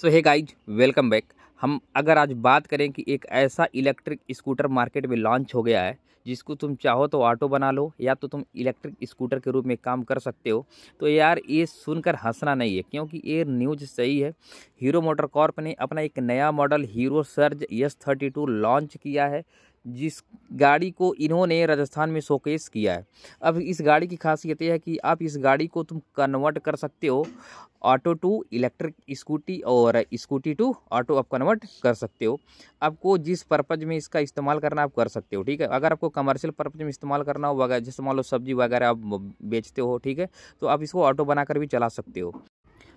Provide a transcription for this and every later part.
सो है guys welcome back हम अगर आज बात करें कि एक ऐसा इलेक्ट्रिक स्कूटर मार्केट में लॉन्च हो गया है जिसको तुम चाहो तो ऑटो बना लो या तो तुम इलेक्ट्रिक स्कूटर के रूप में काम कर सकते हो तो यार ये सुनकर हंसना नहीं है क्योंकि ये न्यूज सही है हीरो मोटर कॉर्प ने अपना एक नया model Hero Surge S thirty two launch किया है जिस गाड़ी को इन्होंने राजस्थान में शोकेस किया है अब इस गाड़ी की खासियत यह है कि आप इस गाड़ी को तुम कन्वर्ट कर सकते हो ऑटो टू इलेक्ट्रिक स्कूटी और स्कूटी टू ऑटो आप कन्वर्ट कर सकते हो आपको जिस पर्पज़ में इसका इस्तेमाल करना आप कर सकते हो ठीक है अगर आपको कमर्शियल पर्पज़ में इस्तेमाल करना हो वगैरह जैसे मान लो सब्जी वगैरह आप बेचते हो ठीक है तो आप इसको ऑटो बनाकर भी चला सकते हो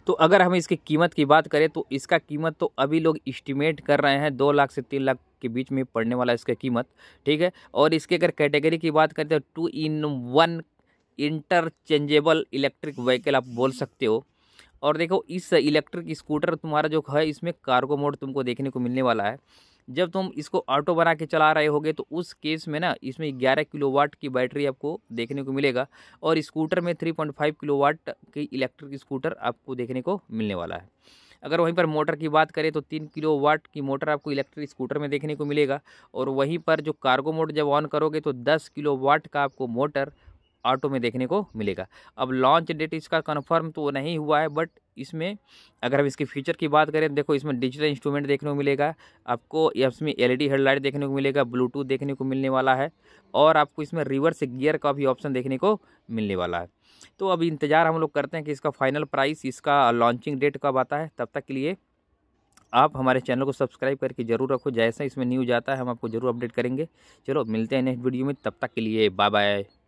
तो अगर हम इसकी कीमत की बात करें तो इसका कीमत तो अभी लोग इस्टीमेट कर रहे हैं दो लाख से तीन लाख के बीच में पड़ने वाला इसका कीमत ठीक है और इसके अगर कैटेगरी की बात करें तो two in one interchangeable electric vehicle आप बोल सकते हो और देखो इस इलेक्ट्रिक स्कूटर तुम्हारा जो है इसमें कार्गो मोड तुमको देखने को मिलने वाला है जब तुम इसको ऑटो बना के चला रहे होगे तो उस केस में ना इसमें 11 किलोवाट की बैटरी आपको देखने को मिलेगा और स्कूटर में 3.5 किलोवाट की इलेक्ट्रिक स्कूटर आपको देखने को मिलने वाला है अगर वहीं पर मोटर की बात करें तो तीन किलो वाट की मोटर आपको इलेक्ट्रिक स्कूटर में देखने को मिलेगा और वहीं पर जो कार्गो मोड जब ऑन करोगे तो दस किलो वाट का आपको मोटर ऑटो में देखने को मिलेगा अब लॉन्च डेट इसका कन्फर्म तो नहीं हुआ है बट इसमें अगर हम इसके फीचर की बात करें देखो इसमें डिजिटल इंस्ट्रूमेंट देखने को मिलेगा आपको इसमें एल ई हेडलाइट देखने को मिलेगा ब्लूटूथ देखने को मिलने वाला है और आपको इसमें रिवर्स गियर का भी ऑप्शन देखने को मिलने वाला है तो अब इंतज़ार हम लोग करते हैं कि इसका फाइनल प्राइस इसका लॉन्चिंग डेट कब आता है तब तक के लिए आप हमारे चैनल को सब्सक्राइब करके जरूर रखो जैसा इसमें न्यूज आता है हम आपको जरूर अपडेट करेंगे चलो मिलते हैं नेक्स्ट वीडियो में तब तक के लिए बाय बाय